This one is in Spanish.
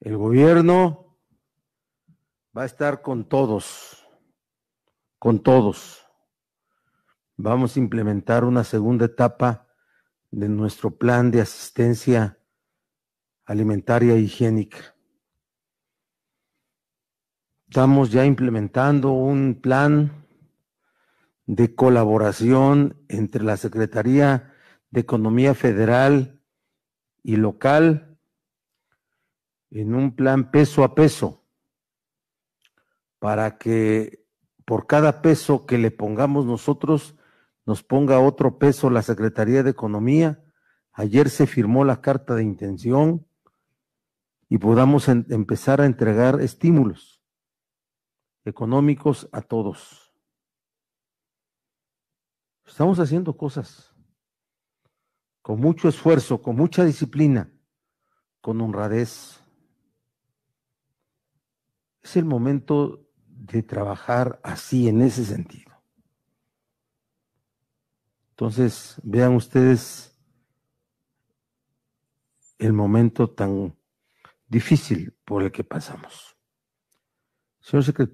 El gobierno va a estar con todos, con todos. Vamos a implementar una segunda etapa de nuestro plan de asistencia alimentaria e higiénica. Estamos ya implementando un plan de colaboración entre la Secretaría de Economía Federal y Local en un plan peso a peso, para que por cada peso que le pongamos nosotros, nos ponga otro peso la Secretaría de Economía. Ayer se firmó la carta de intención y podamos empezar a entregar estímulos económicos a todos. Estamos haciendo cosas con mucho esfuerzo, con mucha disciplina, con honradez. Es el momento de trabajar así, en ese sentido. Entonces, vean ustedes el momento tan difícil por el que pasamos. Señor secretario.